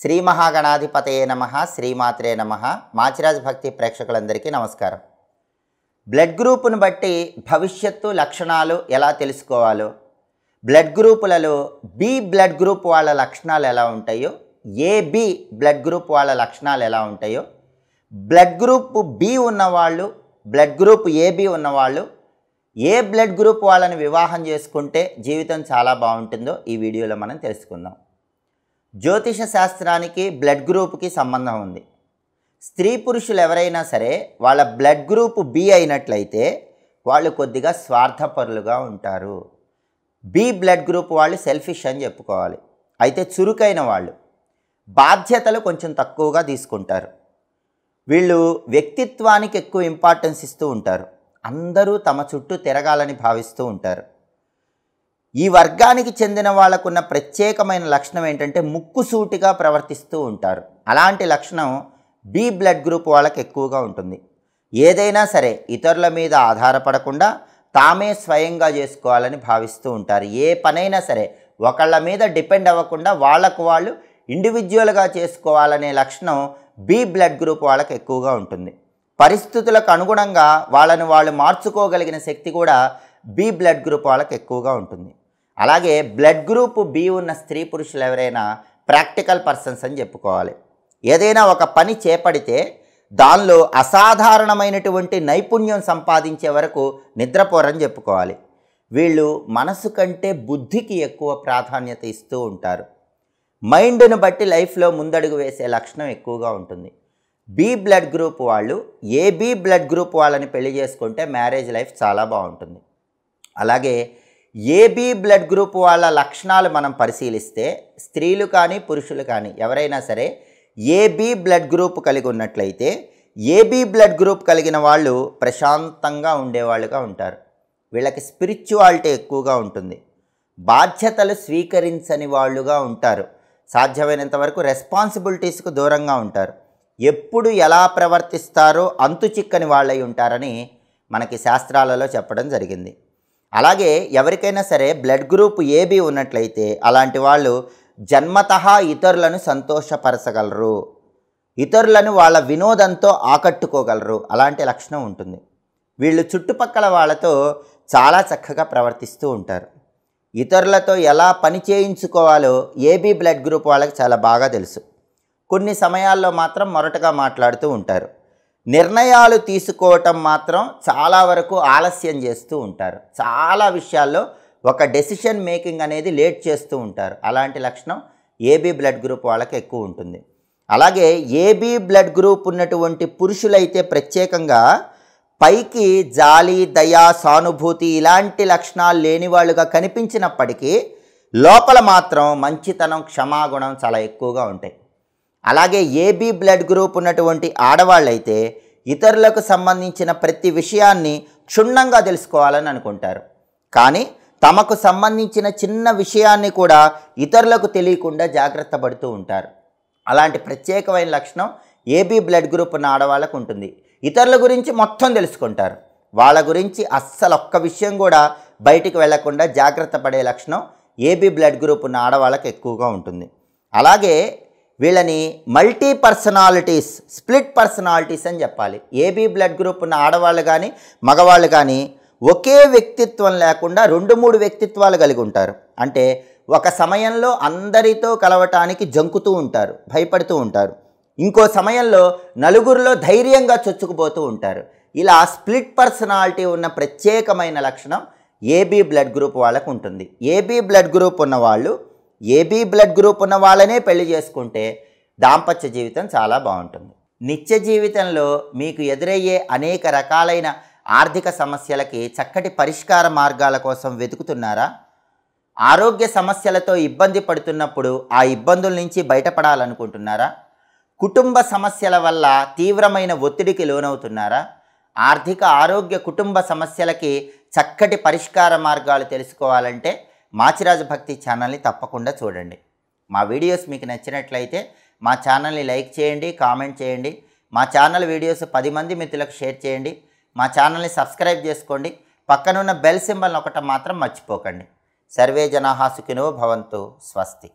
శ్రీ మహాగణాధిపతయే నమ శ్రీమాత్రే నమ మాచిరాజ్ భక్తి ప్రేక్షకులందరికీ నమస్కారం బ్లడ్ గ్రూపును బట్టి భవిష్యత్తు లక్షణాలు ఎలా తెలుసుకోవాలో బ్లడ్ గ్రూపులలో బి బ్లడ్ గ్రూప్ వాళ్ళ లక్షణాలు ఎలా ఉంటాయో ఏబి బ్లడ్ గ్రూప్ వాళ్ళ లక్షణాలు ఎలా ఉంటాయో బ్లడ్ గ్రూప్ బి ఉన్నవాళ్ళు బ్లడ్ గ్రూప్ ఏబి ఉన్నవాళ్ళు ఏ బ్లడ్ గ్రూప్ వాళ్ళని వివాహం చేసుకుంటే జీవితం చాలా బాగుంటుందో ఈ వీడియోలో మనం తెలుసుకుందాం జ్యోతిష శాస్త్రానికి బ్లడ్ గ్రూప్కి సంబంధం ఉంది స్త్రీ పురుషులు ఎవరైనా సరే వాళ్ళ బ్లడ్ గ్రూప్ బి అయినట్లయితే వాళ్ళు కొద్దిగా స్వార్థపరులుగా ఉంటారు బి బ్లడ్ గ్రూప్ వాళ్ళు సెల్ఫిష్ అని చెప్పుకోవాలి అయితే చురుకైన వాళ్ళు బాధ్యతలు కొంచెం తక్కువగా తీసుకుంటారు వీళ్ళు వ్యక్తిత్వానికి ఎక్కువ ఇంపార్టెన్స్ ఇస్తూ ఉంటారు అందరూ తమ చుట్టూ తిరగాలని భావిస్తూ ఉంటారు ఈ వర్గానికి చెందిన వాళ్ళకున్న ప్రత్యేకమైన లక్షణం ఏంటంటే ముక్కుసూటిగా ప్రవర్తిస్తూ ఉంటారు అలాంటి లక్షణం బి బ్లడ్ గ్రూప్ వాళ్ళకి ఎక్కువగా ఉంటుంది ఏదైనా సరే ఇతరుల మీద ఆధారపడకుండా తామే స్వయంగా చేసుకోవాలని భావిస్తూ ఉంటారు ఏ పనైనా సరే ఒకళ్ళ మీద డిపెండ్ అవ్వకుండా వాళ్ళకు వాళ్ళు ఇండివిజువల్గా చేసుకోవాలనే లక్షణం బి బ్లడ్ గ్రూప్ వాళ్ళకి ఎక్కువగా ఉంటుంది పరిస్థితులకు అనుగుణంగా వాళ్ళని వాళ్ళు మార్చుకోగలిగిన శక్తి కూడా బి బ్లడ్ గ్రూప్ వాళ్ళకి ఎక్కువగా ఉంటుంది అలాగే బ్లడ్ గ్రూప్ బి ఉన్న స్త్రీ పురుషులు ఎవరైనా ప్రాక్టికల్ పర్సన్స్ అని చెప్పుకోవాలి ఏదైనా ఒక పని చేపడితే దానిలో అసాధారణమైనటువంటి నైపుణ్యం సంపాదించే వరకు నిద్రపోరని చెప్పుకోవాలి వీళ్ళు మనసు కంటే బుద్ధికి ఎక్కువ ప్రాధాన్యత ఇస్తూ ఉంటారు మైండ్ను బట్టి లైఫ్లో ముందడుగు వేసే లక్షణం ఎక్కువగా ఉంటుంది బి బ్లడ్ గ్రూప్ వాళ్ళు ఏ బి బ్లడ్ గ్రూప్ వాళ్ళని పెళ్లి చేసుకుంటే మ్యారేజ్ లైఫ్ చాలా బాగుంటుంది అలాగే ఏబీ బ్లడ్ గ్రూప్ వాళ్ళ లక్షణాలు మనం పరిశీలిస్తే స్త్రీలు కానీ పురుషులు కానీ ఎవరైనా సరే ఏబీ బ్లడ్ గ్రూప్ కలిగి ఉన్నట్లయితే ఏబీ బ్లడ్ గ్రూప్ కలిగిన వాళ్ళు ప్రశాంతంగా ఉండేవాళ్ళుగా ఉంటారు వీళ్ళకి స్పిరిచువాలిటీ ఎక్కువగా ఉంటుంది బాధ్యతలు స్వీకరించని వాళ్ళుగా ఉంటారు సాధ్యమైనంత వరకు రెస్పాన్సిబిలిటీస్కు దూరంగా ఉంటారు ఎప్పుడు ఎలా ప్రవర్తిస్తారో అంతు చిక్కని వాళ్ళై ఉంటారని మనకి శాస్త్రాలలో చెప్పడం జరిగింది అలాగే ఎవరికైనా సరే బ్లడ్ గ్రూప్ ఏబి ఉన్నట్లయితే అలాంటి వాళ్ళు జన్మత ఇతరులను సంతోషపరచగలరు ఇతరులను వాళ్ళ వినోదంతో ఆకట్టుకోగలరు అలాంటి లక్షణం ఉంటుంది వీళ్ళు చుట్టుపక్కల వాళ్ళతో చాలా చక్కగా ప్రవర్తిస్తూ ఉంటారు ఇతరులతో ఎలా పని చేయించుకోవాలో ఏబీ బ్లడ్ గ్రూప్ వాళ్ళకి చాలా బాగా తెలుసు కొన్ని సమయాల్లో మాత్రం మొరటగా మాట్లాడుతూ ఉంటారు నిర్ణయాలు తీసుకోవటం మాత్రం చాలా వరకు ఆలస్యం చేస్తూ ఉంటారు చాలా విషయాల్లో ఒక డెసిషన్ మేకింగ్ అనేది లేట్ చేస్తూ ఉంటారు అలాంటి లక్షణం ఏబీ బ్లడ్ గ్రూప్ వాళ్ళకి ఎక్కువ ఉంటుంది అలాగే ఏబీ బ్లడ్ గ్రూప్ ఉన్నటువంటి పురుషులైతే ప్రత్యేకంగా పైకి జాలి దయా సానుభూతి ఇలాంటి లక్షణాలు లేని వాళ్ళుగా కనిపించినప్పటికీ లోపల మాత్రం మంచితనం క్షమాగుణం చాలా ఎక్కువగా ఉంటాయి అలాగే ఏబీ బ్లడ్ గ్రూప్ ఉన్నటువంటి ఆడవాళ్ళైతే ఇతరులకు సంబంధించిన ప్రతి విషయాన్ని క్షుణ్ణంగా తెలుసుకోవాలని అనుకుంటారు కానీ తమకు సంబంధించిన చిన్న విషయాన్ని కూడా ఇతరులకు తెలియకుండా జాగ్రత్త పడుతూ ఉంటారు అలాంటి ప్రత్యేకమైన లక్షణం ఏబీ బ్లడ్ గ్రూప్ ఉన్న ఆడవాళ్ళకు ఉంటుంది ఇతరుల గురించి మొత్తం తెలుసుకుంటారు వాళ్ళ గురించి అస్సలు ఒక్క విషయం కూడా బయటికి వెళ్లకుండా జాగ్రత్త పడే లక్షణం ఏబీ బ్లడ్ గ్రూప్ ఉన్న ఆడవాళ్ళకు ఎక్కువగా ఉంటుంది అలాగే వీళ్ళని మల్టీ పర్సనాలిటీస్ స్ప్లిట్ పర్సనాలిటీస్ అని చెప్పాలి ఏబీ బ్లడ్ గ్రూప్ ఉన్న ఆడవాళ్ళు కానీ మగవాళ్ళు కానీ ఒకే వ్యక్తిత్వం లేకుండా రెండు మూడు వ్యక్తిత్వాలు కలిగి ఉంటారు అంటే ఒక సమయంలో అందరితో కలవటానికి జంకుతూ ఉంటారు భయపడుతూ ఉంటారు ఇంకో సమయంలో నలుగురిలో ధైర్యంగా చొచ్చుకుపోతూ ఉంటారు ఇలా స్ప్లిట్ పర్సనాలిటీ ఉన్న ప్రత్యేకమైన లక్షణం ఏబీ బ్లడ్ గ్రూప్ వాళ్ళకు ఉంటుంది ఏబీ బ్లడ్ గ్రూప్ ఉన్నవాళ్ళు ఏబీ బ్లడ్ గ్రూప్ ఉన్న వాళ్ళనే పెళ్లి చేసుకుంటే దాంపత్య జీవితం చాలా బాగుంటుంది నిత్య జీవితంలో మీకు ఎదురయ్యే అనేక రకాలైన ఆర్థిక సమస్యలకి చక్కటి పరిష్కార మార్గాల కోసం వెతుకుతున్నారా ఆరోగ్య సమస్యలతో ఇబ్బంది పడుతున్నప్పుడు ఆ ఇబ్బందుల నుంచి బయటపడాలనుకుంటున్నారా కుటుంబ సమస్యల వల్ల తీవ్రమైన ఒత్తిడికి లోనవుతున్నారా ఆర్థిక ఆరోగ్య కుటుంబ సమస్యలకి చక్కటి పరిష్కార మార్గాలు తెలుసుకోవాలంటే మాచిరాజు భక్తి ఛానల్ని తప్పకుండా చూడండి మా వీడియోస్ మీకు నచ్చినట్లయితే మా ఛానల్ని లైక్ చేయండి కామెంట్ చేయండి మా ఛానల్ వీడియోస్ పది మంది మిత్రులకు షేర్ చేయండి మా ఛానల్ని సబ్స్క్రైబ్ చేసుకోండి పక్కనున్న బెల్ సింబల్ ఒకటి మాత్రం మర్చిపోకండి సర్వే జనాహా సుఖినో భవంతు స్వస్తి